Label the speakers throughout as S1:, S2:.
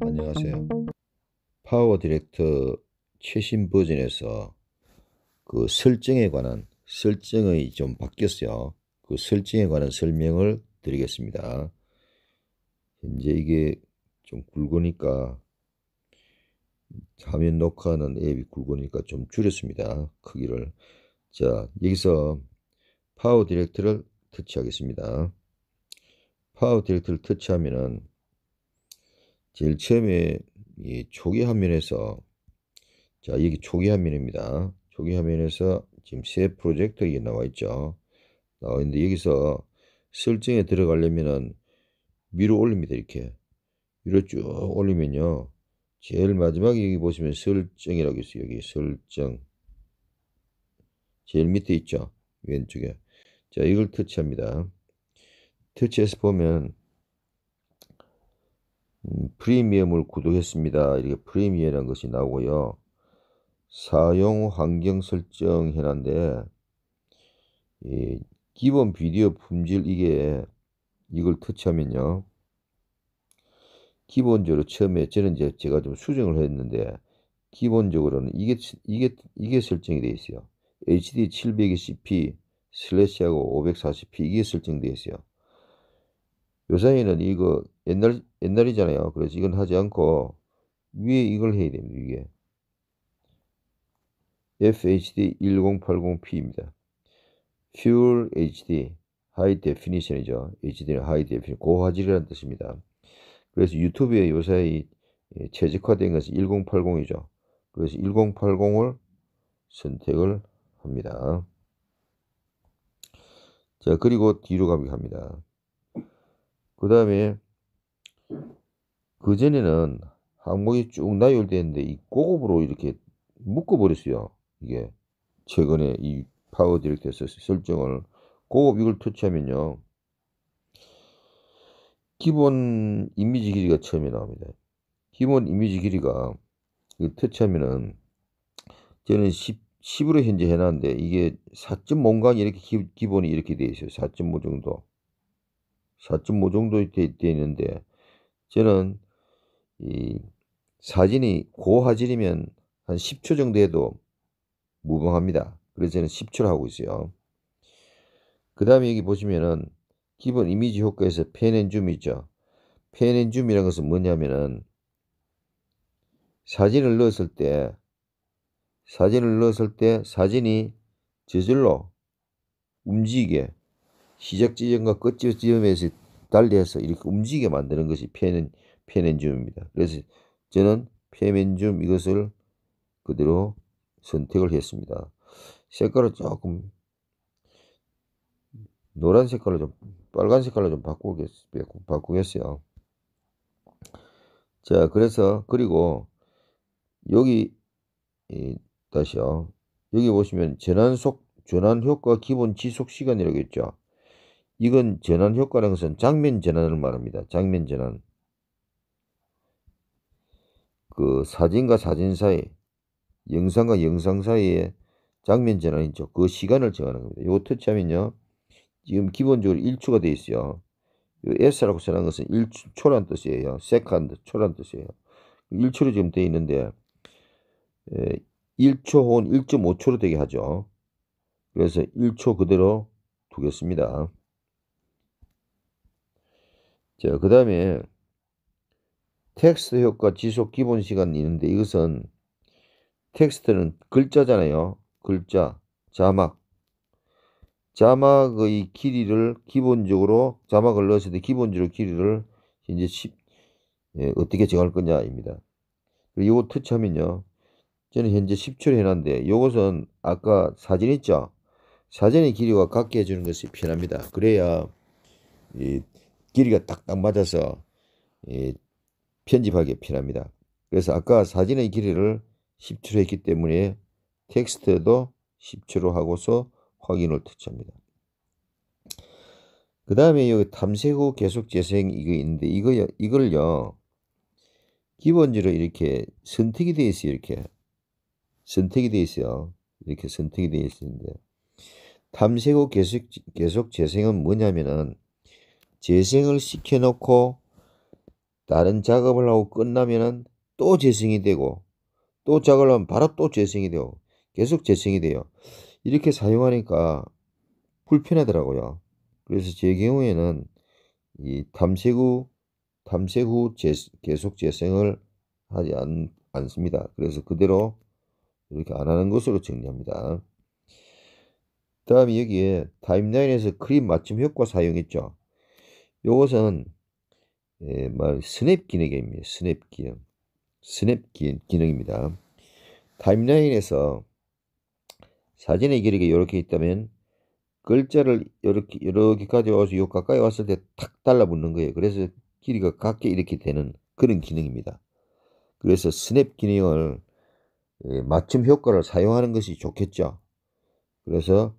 S1: 안녕하세요. 파워 디렉터 최신 버전에서 그 설정에 관한 설정이 좀 바뀌었어요. 그 설정에 관한 설명을 드리겠습니다. 이제 이게 좀 굵으니까 화면 녹화하는 앱이 굵으니까 좀 줄였습니다. 크기를. 자, 여기서 파워 디렉터를 터치하겠습니다. 파워 딜트를 터치하면은 제일 처음에 이 초기 화면에서 자 여기 초기 화면입니다. 초기 화면에서 지금 새 프로젝터 이게 나와 있죠. 나와 있는데 여기서 설정에 들어가려면은 위로 올립니다. 이렇게 위로 쭉 올리면요. 제일 마지막에 여기 보시면 설정이라고 있어요. 여기 설정. 제일 밑에 있죠. 왼쪽에. 자, 이걸 터치합니다. 터치해서 보면 음, 프리미엄을 구독했습니다. 이렇게 프리미엄이라는 것이 나오고요. 사용 환경 설정 해놨는데 예, 기본 비디오 품질 이게 이걸 터치하면요. 기본적으로 처음에 저는 이제 제가 좀 수정을 했는데 기본적으로는 이게 이게 이게 설정이 돼 있어요. HD 720p 슬래시하고 540p 이게 설정되어있어요 요사이는 이거 옛날, 옛날이잖아요. 그래서 이건 하지 않고 위에 이걸 해야 됩니다. 위에. FHD 1080p입니다. Full HD, High Definition이죠. HD는 High Definition, 고화질이라는 뜻입니다. 그래서 유튜브에 요사이 최적화된 것은 1080이죠. 그래서 1080을 선택을 합니다. 자, 그리고 뒤로 가게 합니다. 그 다음에, 그전에는 항목이 쭉 나열되는데, 이 고급으로 이렇게 묶어버렸어요. 이게, 최근에 이 파워 디렉터에서 설정을, 고급 이걸 터치하면요. 기본 이미지 길이가 처음에 나옵니다. 기본 이미지 길이가, 터치하면은, 저는 10 10으로 현재 해놨는데 이게 4.5강이 이렇게 기, 본이 이렇게 되어 있어요. 4.5 정도. 4.5 정도 되어 있는데 저는 이 사진이 고화질이면 한 10초 정도 해도 무방합니다. 그래서 저는 10초를 하고 있어요. 그 다음에 여기 보시면은 기본 이미지 효과에서 펜앤줌 있죠. 펜앤줌이라는 것은 뭐냐면은 사진을 넣었을 때 사진을 넣었을 때 사진이 저절로 움직이게 시작 지점과 끝 지점에서 달리해서 이렇게 움직이게 만드는 것이 페멘, 페줌입니다 그래서 저는 페멘줌 이것을 그대로 선택을 했습니다. 색깔을 조금 노란 색깔로 좀 빨간 색깔로 좀 바꾸겠, 바꾸겠어요. 자 그래서 그리고 여기 이, 다시요. 여기 보시면 전환 속 전환 효과 기본 지속 시간이라고 했죠. 이건 전환 효과라는 것은 장면 전환을 말합니다. 장면 전환. 그 사진과 사진 사이, 영상과 영상 사이에 장면 전환 이죠그 시간을 정하는 겁니다. 이거 터치하면요. 지금 기본적으로 1초가 되어 있어요. 요 S라고 쓰는 것은 1초란 뜻이에요. 세컨드, 초란 뜻이에요. 1초로 지금 되어 있는데 에, 1초 혹은 1.5초로 되게 하죠. 그래서 1초 그대로 두겠습니다. 자, 그 다음에 텍스트 효과 지속 기본 시간이 있는데 이것은 텍스트는 글자잖아요. 글자, 자막. 자막의 길이를 기본적으로 자막을 넣었을 때 기본적으로 길이를 이제 10, 예, 어떻게 정할 거냐입니다. 그리고 이거 터치하면요. 저는 현재 10초를 해놨는데 요것은 아까 사진 있죠? 사진의 길이와 같게 해주는 것이 편합니다. 그래야 이 길이가 딱딱 맞아서 이 편집하기 편합니다. 그래서 아까 사진의 길이를 10초로 했기 때문에 텍스트도 10초로 하고서 확인을 터치합니다. 그 다음에 여기 탐색 후 계속 재생 이거 있는데 이거 이걸요 기본적으로 이렇게 선택이 되어 있어요 이렇게 선택이 되어 있어요. 이렇게 선택이 되어 있는데 탐색후 계속, 계속 재생은 뭐냐면은 재생을 시켜놓고 다른 작업을 하고 끝나면은 또 재생이 되고 또 작업을 하면 바로 또 재생이 되고 계속 재생이 돼요. 이렇게 사용하니까 불편하더라고요. 그래서 제 경우에는 이 탐색 후, 탐색 후 재, 계속 재생을 하지 않, 않습니다. 그래서 그대로 이렇게 안 하는 것으로 정리합니다. 다음 여기에 타임라인에서 크림 맞춤 효과 사용했죠. 이것은 예, 스냅 기능입니다. 스냅 기능. 스냅 기능입니다. 타임라인에서 사진의 길이가 이렇게 있다면 글자를 이렇게 이렇게 가져와서 요 가까이 왔을 때 탁 달라붙는 거예요. 그래서 길이가 각게 이렇게 되는 그런 기능입니다. 그래서 스냅 기능을 예, 맞춤 효과를 사용하는 것이 좋겠죠. 그래서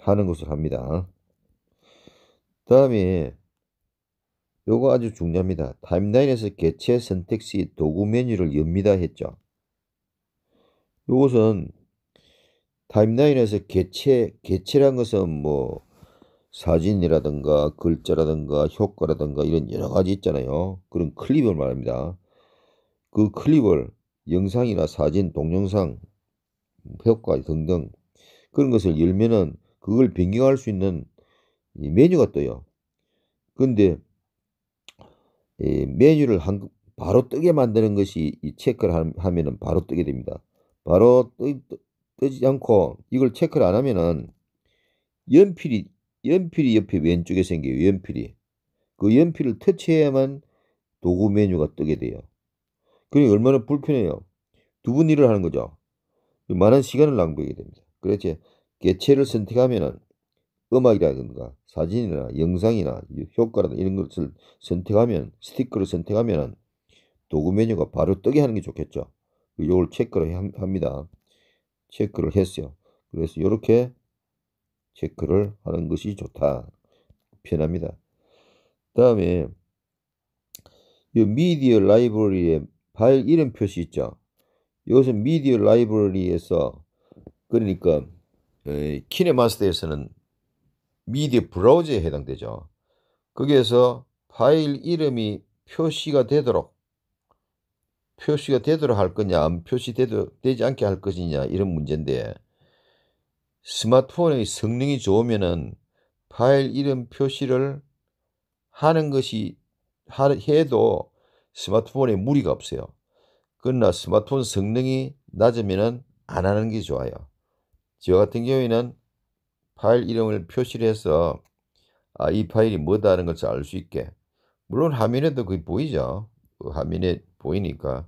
S1: 하는 것을 합니다. 다음에 요거 아주 중요합니다. 타임라인에서 개체 선택 시 도구 메뉴를 엽니다 했죠. 요것은 타임라인에서 개체, 개체란 것은 뭐 사진이라든가 글자라든가 효과라든가 이런 여러 가지 있잖아요. 그런 클립을 말합니다. 그 클립을 영상이나 사진, 동영상, 효과 등등 그런 것을 열면은 그걸 변경할 수 있는 이 메뉴가 떠요. 근데 이 메뉴를 한, 바로 뜨게 만드는 것이 이 체크를 하면은 바로 뜨게 됩니다. 바로 뜨, 뜨지 않고 이걸 체크를 안 하면은 연필이 연필이 옆에 왼쪽에 생겨요. 연필이 그 연필을 터치해야만 도구 메뉴가 뜨게 돼요. 그게 얼마나 불편해요. 두 분 일을 하는 거죠. 많은 시간을 낭비하게 됩니다. 그렇지. 개체를 선택하면은 음악이라든가 사진이나 영상이나 효과라든가 이런 것을 선택하면 스티커를 선택하면은 도구 메뉴가 바로 뜨게 하는 게 좋겠죠. 이걸 그 체크를 합니다. 체크를 했어요. 그래서 이렇게 체크를 하는 것이 좋다. 편합니다. 다음에 이 미디어 라이브러리의 파일 이름 표시 있죠. 이것은 미디어 라이브러리에서 그러니까 키네마스터에서는 미디어 브라우저에 해당되죠. 거기에서 파일 이름이 표시가 되도록 표시가 되도록 할 거냐 안 표시되지 않게 할 것이냐 이런 문제인데 스마트폰의 성능이 좋으면 파일 이름 표시를 하는 것이 해도 스마트폰에 무리가 없어요. 그러나 스마트폰 성능이 낮으면 안 하는 게 좋아요. 저 같은 경우에는 파일 이름을 표시를 해서 아, 이 파일이 뭐다 하는 것을 알 수 있게 물론 화면에도 그게 보이죠. 그 화면에 보이니까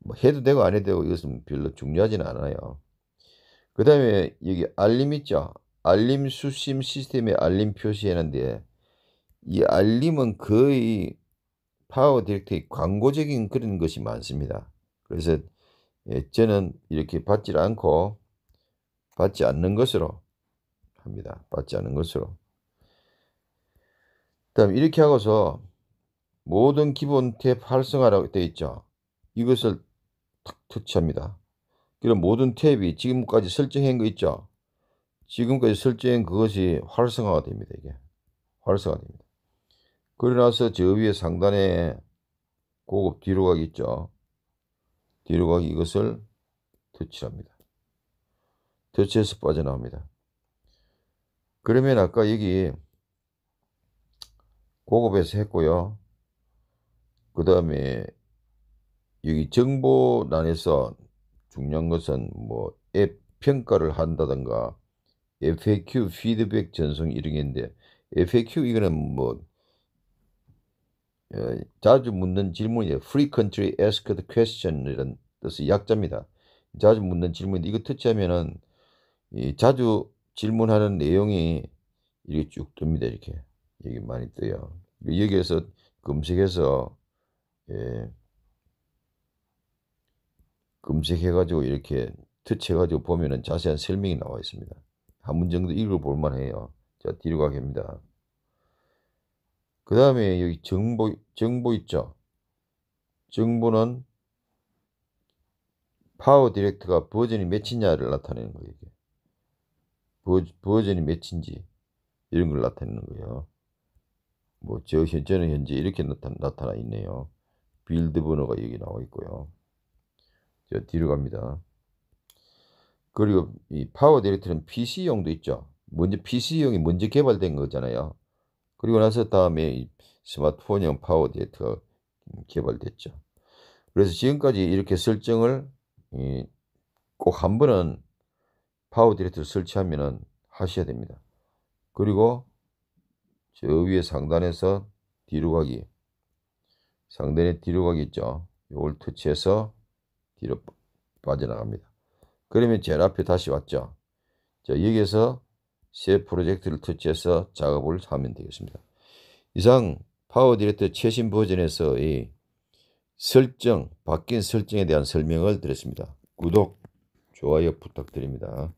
S1: 뭐 해도 되고 안 해도 되고 이것은 별로 중요하지는 않아요. 그 다음에 여기 알림 있죠. 알림 수심 시스템의 알림 표시했는데 이 알림은 거의 파워 디렉터의 광고적인 그런 것이 많습니다. 그래서 저는 이렇게 받지 않고 받지 않는 것으로 합니다. 받지 않는 것으로. 다음 이렇게 하고서 모든 기본 탭 활성화라고 되어 있죠. 이것을 탁 터치합니다. 그럼 모든 탭이 지금까지 설정한 거 있죠. 지금까지 설정한 그것이 활성화가 됩니다. 이게 활성화됩니다. 그러나서 저 위에 상단에 고급 뒤로 가기 있죠. 뒤로 가기 이것을 터치합니다. 터치해서 빠져나옵니다. 그러면 아까 여기 고급에서 했고요. 그 다음에 여기 정보란에서 중요한 것은 뭐 앱 평가를 한다던가 FAQ 피드백 전송 이런 게 있는데 FAQ 이거는 뭐 어, 자주 묻는 질문이에요. frequently asked question 이런 뜻의 약자입니다. 자주 묻는 질문인데 이거 터치하면은 이 자주 질문하는 내용이 이렇게 쭉 뜹니다. 이렇게 여기 많이 떠요. 여기에서 검색해서 예, 검색해가지고 이렇게 터치해가지고 보면은 자세한 설명이 나와 있습니다. 한문 정도 읽어볼 만해요. 자 뒤로 가겠습니다. 그 다음에 여기 정보, 정보 있죠? 정보는 파워 디렉트가 버전이 몇이냐를 나타내는 거예요. 이게. 버, 전이 몇인지 이런 걸 나타내는 거예요. 뭐, 저, 저는 현재 이렇게 나타, 나타나 있네요. 빌드 번호가 여기 나와 있고요. 저 뒤로 갑니다. 그리고 이 파워 디렉트는 PC용도 있죠. 먼저 PC용이 먼저 개발된 거잖아요. 그리고 나서 다음에 스마트폰형 파워데이터가 음, 개발됐죠. 그래서 지금까지 이렇게 설정을 꼭 한 번은 파워디렉터를 설치하면 하셔야 됩니다. 그리고 저 위에 상단에서 뒤로 가기 상단에 뒤로 가기 있죠. 이걸 터치해서 뒤로 빠져나갑니다. 그러면 제일 앞에 다시 왔죠. 자 여기에서 새 프로젝트를 터치해서 작업을 하면 되겠습니다. 이상 파워 디렉터 최신 버전에서의 설정, 바뀐 설정에 대한 설명을 드렸습니다. 구독, 좋아요 부탁드립니다.